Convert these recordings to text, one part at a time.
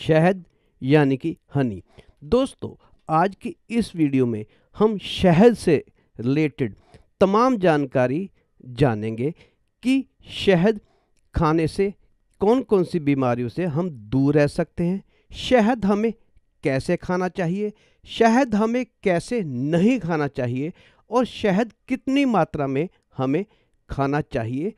शहद यानी कि हनी दोस्तों आज की इस वीडियो में हम शहद से रिलेटेड तमाम जानकारी जानेंगे कि शहद खाने से कौन कौन सी बीमारियों से हम दूर रह सकते हैं शहद हमें कैसे खाना चाहिए शहद हमें कैसे नहीं खाना चाहिए और शहद कितनी मात्रा में हमें खाना चाहिए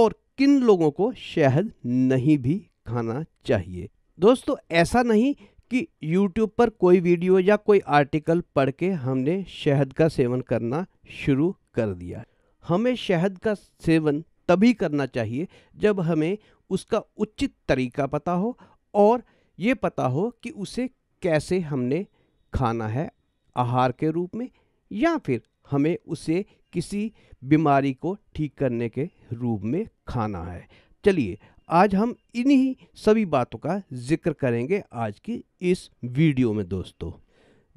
और किन लोगों को शहद नहीं भी खाना चाहिए दोस्तों ऐसा नहीं कि YouTube पर कोई वीडियो या कोई आर्टिकल पढ़ के हमने शहद का सेवन करना शुरू कर दिया हमें शहद का सेवन तभी करना चाहिए जब हमें उसका उचित तरीका पता हो और ये पता हो कि उसे कैसे हमने खाना है आहार के रूप में या फिर हमें उसे किसी बीमारी को ठीक करने के रूप में खाना है चलिए आज हम इन्हीं सभी बातों का जिक्र करेंगे आज की इस वीडियो में दोस्तों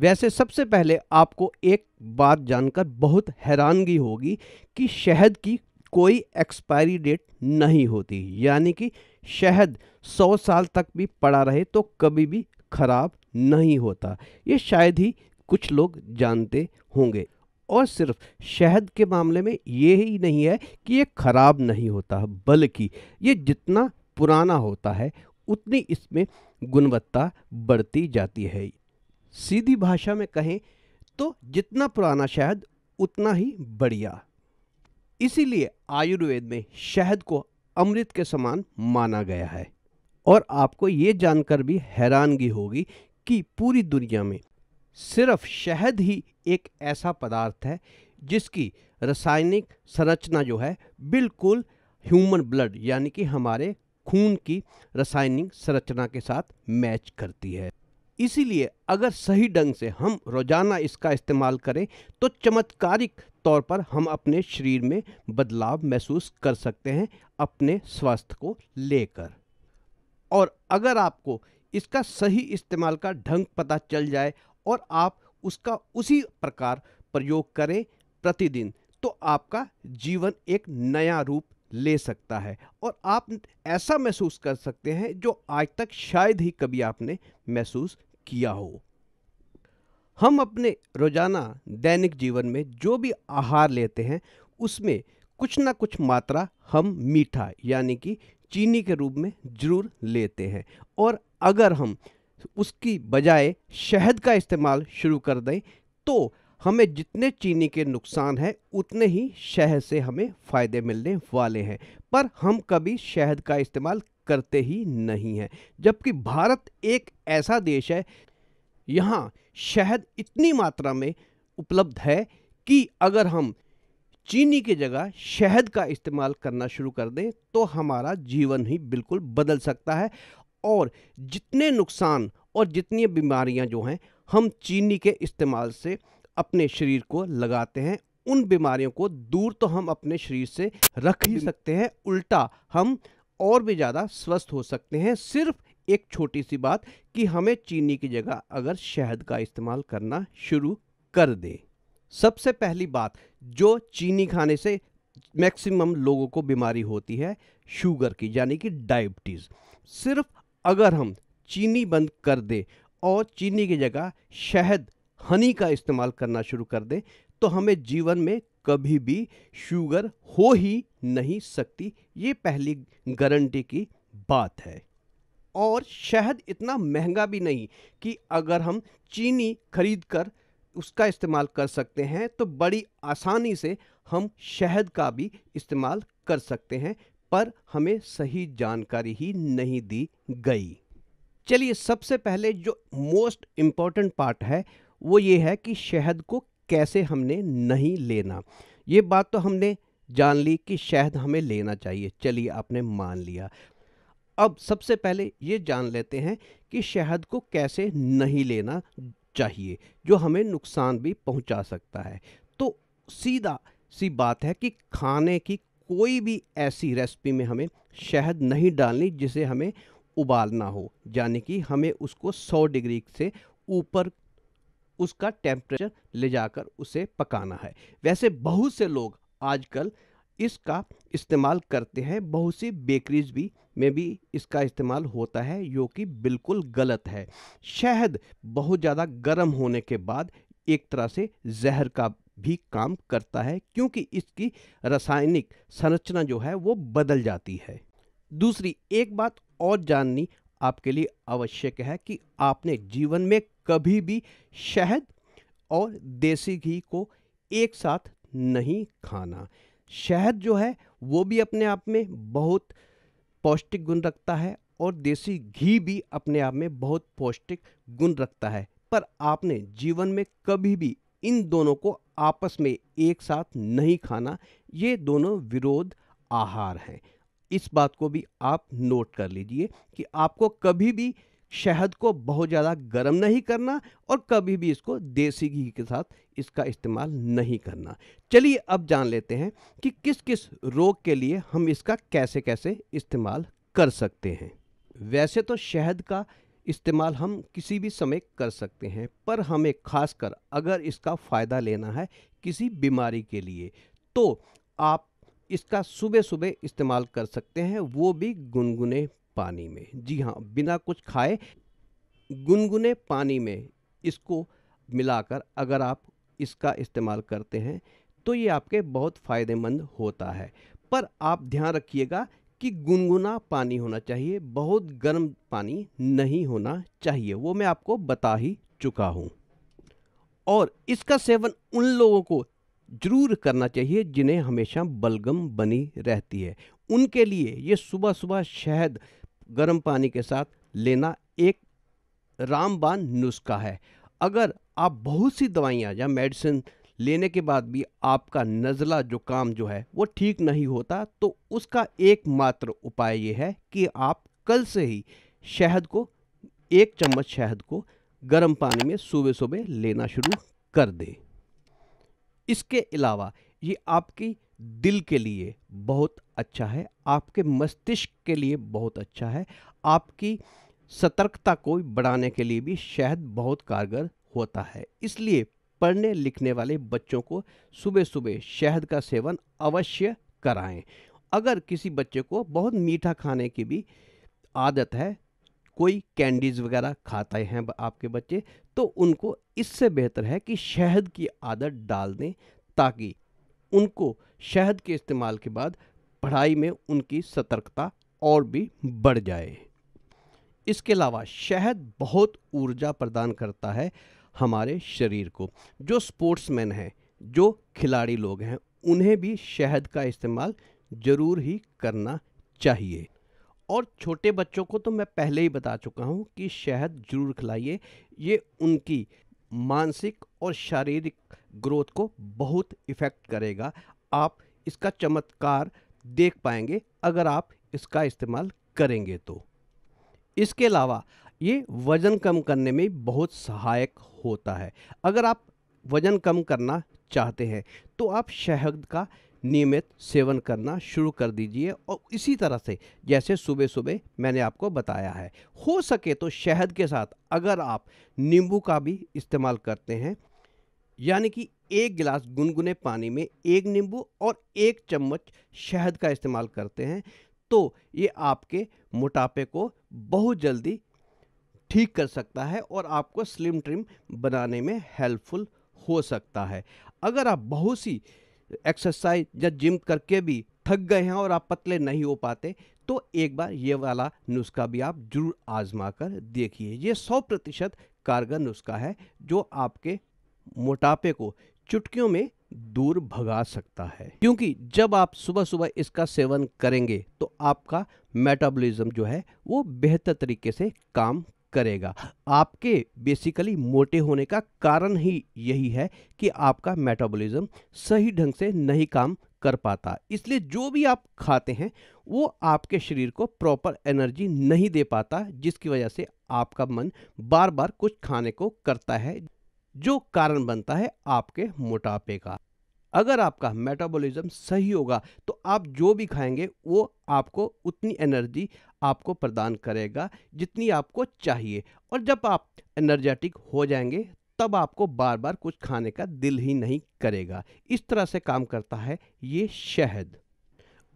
वैसे सबसे पहले आपको एक बात जानकर बहुत हैरानगी होगी कि शहद की कोई एक्सपायरी डेट नहीं होती यानी कि शहद 100 साल तक भी पड़ा रहे तो कभी भी खराब नहीं होता ये शायद ही कुछ लोग जानते होंगे और सिर्फ शहद के मामले में ये ही नहीं है कि ये ख़राब नहीं होता बल्कि ये जितना पुराना होता है उतनी इसमें गुणवत्ता बढ़ती जाती है सीधी भाषा में कहें तो जितना पुराना शहद उतना ही बढ़िया इसीलिए आयुर्वेद में शहद को अमृत के समान माना गया है और आपको ये जानकर भी हैरानगी होगी कि पूरी दुनिया में सिर्फ शहद ही एक ऐसा पदार्थ है जिसकी रासायनिक संरचना जो है बिल्कुल ह्यूमन ब्लड यानी कि हमारे खून की रासायनिक संरचना के साथ मैच करती है इसीलिए अगर सही ढंग से हम रोज़ाना इसका इस्तेमाल करें तो चमत्कारिक तौर पर हम अपने शरीर में बदलाव महसूस कर सकते हैं अपने स्वास्थ्य को लेकर और अगर आपको इसका सही इस्तेमाल का ढंग पता चल जाए और आप उसका उसी प्रकार प्रयोग करें प्रतिदिन तो आपका जीवन एक नया रूप ले सकता है और आप ऐसा महसूस कर सकते हैं जो आज तक शायद ही कभी आपने महसूस किया हो हम अपने रोजाना दैनिक जीवन में जो भी आहार लेते हैं उसमें कुछ ना कुछ मात्रा हम मीठा यानी कि चीनी के रूप में ज़रूर लेते हैं और अगर हम उसकी बजाय शहद का इस्तेमाल शुरू कर दें तो हमें जितने चीनी के नुकसान हैं उतने ही शहद से हमें फ़ायदे मिलने वाले हैं पर हम कभी शहद का इस्तेमाल करते ही नहीं हैं जबकि भारत एक ऐसा देश है यहाँ शहद इतनी मात्रा में उपलब्ध है कि अगर हम चीनी की जगह शहद का इस्तेमाल करना शुरू कर दें तो हमारा जीवन ही बिल्कुल बदल सकता है और जितने नुकसान और जितनी बीमारियां जो हैं हम चीनी के इस्तेमाल से अपने शरीर को लगाते हैं उन बीमारियों को दूर तो हम अपने शरीर से रख ही सकते हैं उल्टा हम और भी ज़्यादा स्वस्थ हो सकते हैं सिर्फ एक छोटी सी बात कि हमें चीनी की जगह अगर शहद का इस्तेमाल करना शुरू कर दें सबसे पहली बात जो चीनी खाने से मैक्सिमम लोगों को बीमारी होती है शुगर की यानी कि डायबिटीज़ सिर्फ अगर हम चीनी बंद कर दें और चीनी की जगह शहद हनी का इस्तेमाल करना शुरू कर दें तो हमें जीवन में कभी भी शुगर हो ही नहीं सकती ये पहली गारंटी की बात है और शहद इतना महंगा भी नहीं कि अगर हम चीनी खरीद कर उसका इस्तेमाल कर सकते हैं तो बड़ी आसानी से हम शहद का भी इस्तेमाल कर सकते हैं पर हमें सही जानकारी ही नहीं दी गई चलिए सबसे पहले जो मोस्ट इम्पॉर्टेंट पार्ट है वो ये है कि शहद को कैसे हमने नहीं लेना ये बात तो हमने जान ली कि शहद हमें लेना चाहिए चलिए आपने मान लिया अब सबसे पहले ये जान लेते हैं कि शहद को कैसे नहीं लेना चाहिए जो हमें नुकसान भी पहुंचा सकता है तो सीधा सी बात है कि खाने की कोई भी ऐसी रेसिपी में हमें शहद नहीं डालनी जिसे हमें उबालना हो यानी कि हमें उसको 100 डिग्री से ऊपर उसका टेम्परेचर ले जाकर उसे पकाना है वैसे बहुत से लोग आजकल इसका इस्तेमाल करते हैं बहुत सी बेकरीज भी में भी इसका इस्तेमाल होता है जो कि बिल्कुल गलत है शहद बहुत ज़्यादा गर्म होने के बाद एक तरह से जहर का भी काम करता है क्योंकि इसकी रासायनिक संरचना जो है वो बदल जाती है दूसरी एक बात और जाननी आपके लिए आवश्यक है कि आपने जीवन में कभी भी शहद और देसी घी को एक साथ नहीं खाना शहद जो है वो भी अपने आप में बहुत पौष्टिक गुण रखता है और देसी घी भी अपने आप में बहुत पौष्टिक गुण रखता है पर आपने जीवन में कभी भी इन दोनों को आपस में एक साथ नहीं खाना ये दोनों विरोध आहार हैं इस बात को भी आप नोट कर लीजिए कि आपको कभी भी शहद को बहुत ज़्यादा गर्म नहीं करना और कभी भी इसको देसी घी के साथ इसका इस्तेमाल नहीं करना चलिए अब जान लेते हैं कि किस किस रोग के लिए हम इसका कैसे कैसे इस्तेमाल कर सकते हैं वैसे तो शहद का इस्तेमाल हम किसी भी समय कर सकते हैं पर हमें खासकर अगर इसका फ़ायदा लेना है किसी बीमारी के लिए तो आप इसका सुबह सुबह इस्तेमाल कर सकते हैं वो भी गुनगुने पानी में जी हाँ बिना कुछ खाए गुनगुने पानी में इसको मिलाकर अगर आप इसका इस्तेमाल करते हैं तो ये आपके बहुत फ़ायदेमंद होता है पर आप ध्यान रखिएगा कि गुनगुना पानी होना चाहिए बहुत गर्म पानी नहीं होना चाहिए वो मैं आपको बता ही चुका हूँ और इसका सेवन उन लोगों को जरूर करना चाहिए जिन्हें हमेशा बलगम बनी रहती है उनके लिए ये सुबह सुबह शहद गर्म पानी के साथ लेना एक रामबान नुस्खा है अगर आप बहुत सी दवाइयाँ या मेडिसिन लेने के बाद भी आपका नज़ला जुकाम जो है वो ठीक नहीं होता तो उसका एकमात्र उपाय ये है कि आप कल से ही शहद को एक चम्मच शहद को गर्म पानी में सुबह सुबह लेना शुरू कर दें इसके अलावा ये आपकी दिल के लिए बहुत अच्छा है आपके मस्तिष्क के लिए बहुत अच्छा है आपकी सतर्कता को बढ़ाने के लिए भी शहद बहुत कारगर होता है इसलिए पढ़ने लिखने वाले बच्चों को सुबह सुबह शहद का सेवन अवश्य कराएं अगर किसी बच्चे को बहुत मीठा खाने की भी आदत है कोई कैंडीज़ वगैरह खाते हैं आपके बच्चे तो उनको इससे बेहतर है कि शहद की आदत डाल दें ताकि उनको शहद के इस्तेमाल के बाद पढ़ाई में उनकी सतर्कता और भी बढ़ जाए इसके अलावा शहद बहुत ऊर्जा प्रदान करता है हमारे शरीर को जो स्पोर्ट्समैन हैं जो खिलाड़ी लोग हैं उन्हें भी शहद का इस्तेमाल ज़रूर ही करना चाहिए और छोटे बच्चों को तो मैं पहले ही बता चुका हूँ कि शहद जरूर खिलाइए ये उनकी मानसिक और शारीरिक ग्रोथ को बहुत इफ़ेक्ट करेगा आप इसका चमत्कार देख पाएंगे अगर आप इसका इस्तेमाल करेंगे तो इसके अलावा ये वज़न कम करने में बहुत सहायक होता है अगर आप वज़न कम करना चाहते हैं तो आप शहद का नियमित सेवन करना शुरू कर दीजिए और इसी तरह से जैसे सुबह सुबह मैंने आपको बताया है हो सके तो शहद के साथ अगर आप नींबू का भी इस्तेमाल करते हैं यानी कि एक गिलास गुनगुने पानी में एक नींबू और एक चम्मच शहद का इस्तेमाल करते हैं तो ये आपके मोटापे को बहुत जल्दी ठीक कर सकता है और आपको स्लिम ट्रिम बनाने में हेल्पफुल हो सकता है अगर आप बहुत सी एक्सरसाइज या जिम करके भी थक गए हैं और आप पतले नहीं हो पाते तो एक बार ये वाला नुस्खा भी आप जरूर आजमा कर देखिए ये सौ प्रतिशत कारगर नुस्खा है जो आपके मोटापे को चुटकियों में दूर भगा सकता है क्योंकि जब आप सुबह सुबह इसका सेवन करेंगे तो आपका मेटाबॉलिज्म जो है वो बेहतर तरीके से काम करेगा आपके बेसिकली मोटे होने का कारण ही यही है कि आपका मेटाबॉलिज्म सही ढंग से नहीं काम कर पाता इसलिए जो भी आप खाते हैं वो आपके शरीर को प्रॉपर एनर्जी नहीं दे पाता जिसकी वजह से आपका मन बार बार कुछ खाने को करता है जो कारण बनता है आपके मोटापे का अगर आपका मेटाबॉलिज्म सही होगा तो आप जो भी खाएंगे वो आपको उतनी एनर्जी आपको प्रदान करेगा जितनी आपको चाहिए और जब आप एनर्जेटिक हो जाएंगे तब आपको बार बार कुछ खाने का दिल ही नहीं करेगा इस तरह से काम करता है ये शहद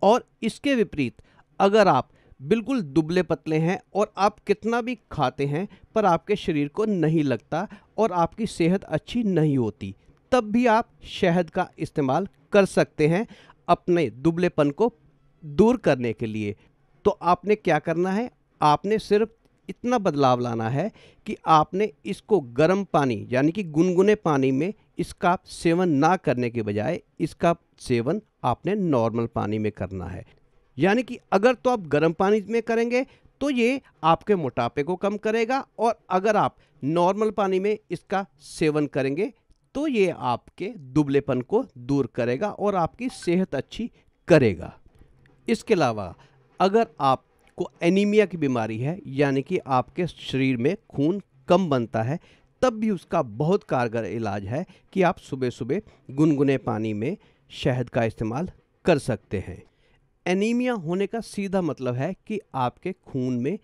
और इसके विपरीत अगर आप बिल्कुल दुबले पतले हैं और आप कितना भी खाते हैं पर आपके शरीर को नहीं लगता और आपकी सेहत अच्छी नहीं होती तब भी आप शहद का इस्तेमाल कर सकते हैं अपने दुबलेपन को दूर करने के लिए तो आपने क्या करना है आपने सिर्फ इतना बदलाव लाना है कि आपने इसको गर्म पानी यानी कि गुनगुने पानी में इसका सेवन ना करने के बजाय इसका सेवन आपने नॉर्मल पानी में करना है यानी कि अगर तो आप गर्म पानी में करेंगे तो ये आपके मोटापे को कम करेगा और अगर आप नॉर्मल पानी में इसका सेवन करेंगे तो ये आपके दुबलेपन को दूर करेगा और आपकी सेहत अच्छी करेगा इसके अलावा अगर आपको एनीमिया की बीमारी है यानी कि आपके शरीर में खून कम बनता है तब भी उसका बहुत कारगर इलाज है कि आप सुबह सुबह गुनगुने पानी में शहद का इस्तेमाल कर सकते हैं एनीमिया होने का सीधा मतलब है कि आपके खून में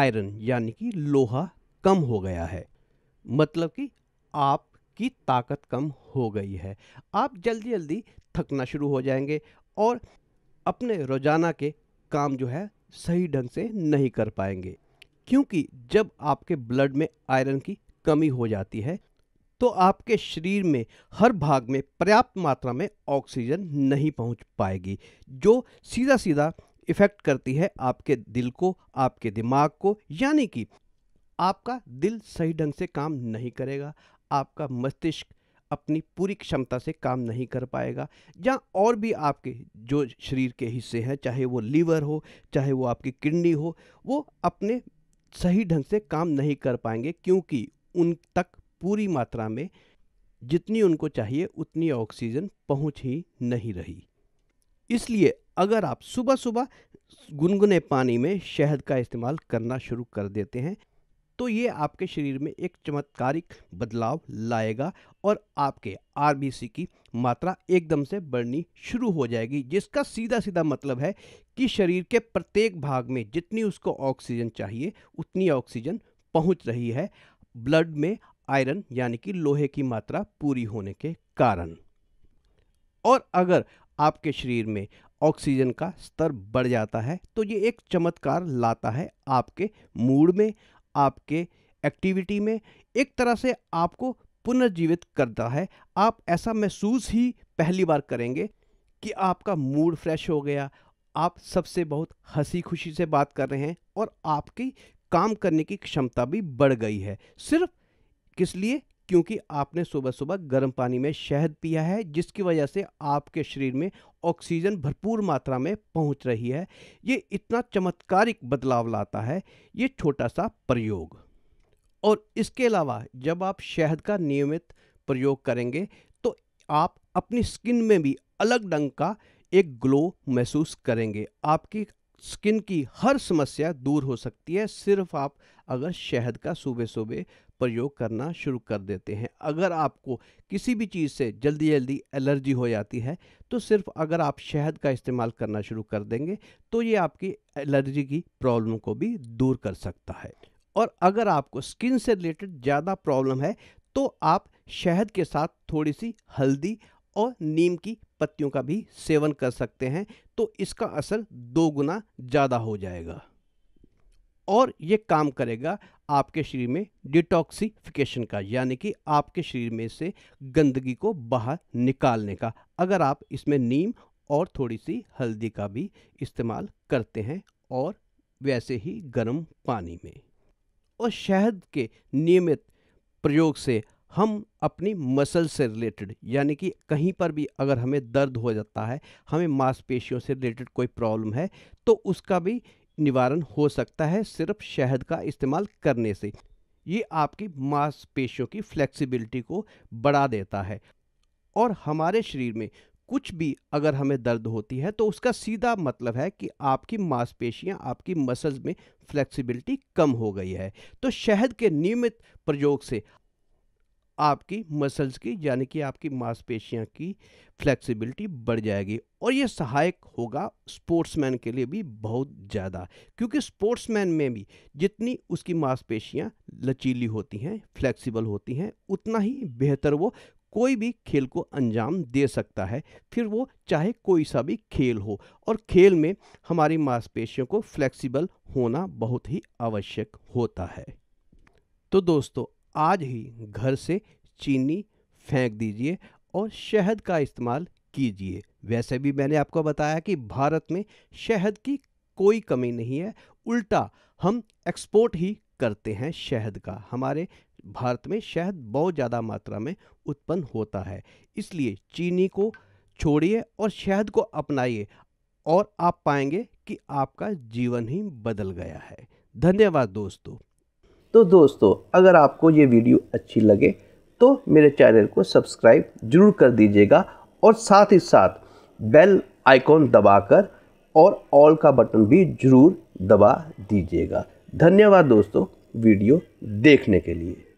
आयरन यानी कि लोहा कम हो गया है मतलब कि आप की ताकत कम हो गई है आप जल्दी जल्दी थकना शुरू हो जाएंगे और अपने रोज़ाना के काम जो है सही ढंग से नहीं कर पाएंगे क्योंकि जब आपके ब्लड में आयरन की कमी हो जाती है तो आपके शरीर में हर भाग में पर्याप्त मात्रा में ऑक्सीजन नहीं पहुंच पाएगी जो सीधा सीधा इफ़ेक्ट करती है आपके दिल को आपके दिमाग को यानी कि आपका दिल सही ढंग से काम नहीं करेगा आपका मस्तिष्क अपनी पूरी क्षमता से काम नहीं कर पाएगा या और भी आपके जो शरीर के हिस्से हैं चाहे वो लीवर हो चाहे वो आपकी किडनी हो वो अपने सही ढंग से काम नहीं कर पाएंगे क्योंकि उन तक पूरी मात्रा में जितनी उनको चाहिए उतनी ऑक्सीजन पहुंच ही नहीं रही इसलिए अगर आप सुबह सुबह गुनगुने पानी में शहद का इस्तेमाल करना शुरू कर देते हैं तो ये आपके शरीर में एक चमत्कारिक बदलाव लाएगा और आपके आर की मात्रा एकदम से बढ़नी शुरू हो जाएगी जिसका सीधा सीधा मतलब है कि शरीर के प्रत्येक भाग में जितनी उसको ऑक्सीजन चाहिए उतनी ऑक्सीजन पहुंच रही है ब्लड में आयरन यानी कि लोहे की मात्रा पूरी होने के कारण और अगर आपके शरीर में ऑक्सीजन का स्तर बढ़ जाता है तो ये एक चमत्कार लाता है आपके मूड में आपके एक्टिविटी में एक तरह से आपको पुनर्जीवित करता है आप ऐसा महसूस ही पहली बार करेंगे कि आपका मूड फ्रेश हो गया आप सबसे बहुत हंसी खुशी से बात कर रहे हैं और आपकी काम करने की क्षमता भी बढ़ गई है सिर्फ किस लिए क्योंकि आपने सुबह सुबह गर्म पानी में शहद पिया है जिसकी वजह से आपके शरीर में ऑक्सीजन भरपूर मात्रा में पहुंच रही है ये इतना चमत्कारिक बदलाव लाता है ये छोटा सा प्रयोग और इसके अलावा जब आप शहद का नियमित प्रयोग करेंगे तो आप अपनी स्किन में भी अलग ढंग का एक ग्लो महसूस करेंगे आपकी स्किन की हर समस्या दूर हो सकती है सिर्फ आप अगर शहद का सुबह सुबह प्रयोग करना शुरू कर देते हैं अगर आपको किसी भी चीज़ से जल्दी जल्दी एलर्जी हो जाती है तो सिर्फ अगर आप शहद का इस्तेमाल करना शुरू कर देंगे तो ये आपकी एलर्जी की प्रॉब्लम को भी दूर कर सकता है और अगर आपको स्किन से रिलेटेड ज़्यादा प्रॉब्लम है तो आप शहद के साथ थोड़ी सी हल्दी और नीम की पत्तियों का भी सेवन कर सकते हैं तो इसका असर दो गुना ज़्यादा हो जाएगा और ये काम करेगा आपके शरीर में डिटॉक्सीफिकेशन का यानी कि आपके शरीर में से गंदगी को बाहर निकालने का अगर आप इसमें नीम और थोड़ी सी हल्दी का भी इस्तेमाल करते हैं और वैसे ही गर्म पानी में और शहद के नियमित प्रयोग से हम अपनी मसल से रिलेटेड यानी कि कहीं पर भी अगर हमें दर्द हो जाता है हमें मांसपेशियों से रिलेटेड कोई प्रॉब्लम है तो उसका भी निवारण हो सकता है सिर्फ शहद का इस्तेमाल करने से ये आपकी मांसपेशियों की फ्लेक्सिबिलिटी को बढ़ा देता है और हमारे शरीर में कुछ भी अगर हमें दर्द होती है तो उसका सीधा मतलब है कि आपकी मांसपेशियां आपकी मसल्स में फ्लेक्सिबिलिटी कम हो गई है तो शहद के नियमित प्रयोग से आपकी मसल्स की यानी कि आपकी मांसपेशियाँ की फ्लेक्सिबिलिटी बढ़ जाएगी और ये सहायक होगा स्पोर्ट्समैन के लिए भी बहुत ज़्यादा क्योंकि स्पोर्ट्समैन में भी जितनी उसकी मांसपेशियाँ लचीली होती हैं फ्लेक्सिबल होती हैं उतना ही बेहतर वो कोई भी खेल को अंजाम दे सकता है फिर वो चाहे कोई सा भी खेल हो और खेल में हमारी मांसपेशियों को फ्लेक्सिबल होना बहुत ही आवश्यक होता है तो दोस्तों आज ही घर से चीनी फेंक दीजिए और शहद का इस्तेमाल कीजिए वैसे भी मैंने आपको बताया कि भारत में शहद की कोई कमी नहीं है उल्टा हम एक्सपोर्ट ही करते हैं शहद का हमारे भारत में शहद बहुत ज़्यादा मात्रा में उत्पन्न होता है इसलिए चीनी को छोड़िए और शहद को अपनाइए और आप पाएंगे कि आपका जीवन ही बदल गया है धन्यवाद दोस्तों तो दोस्तों अगर आपको ये वीडियो अच्छी लगे तो मेरे चैनल को सब्सक्राइब जरूर कर दीजिएगा और साथ ही साथ बेल आइकॉन दबाकर और ऑल का बटन भी जरूर दबा दीजिएगा धन्यवाद दोस्तों वीडियो देखने के लिए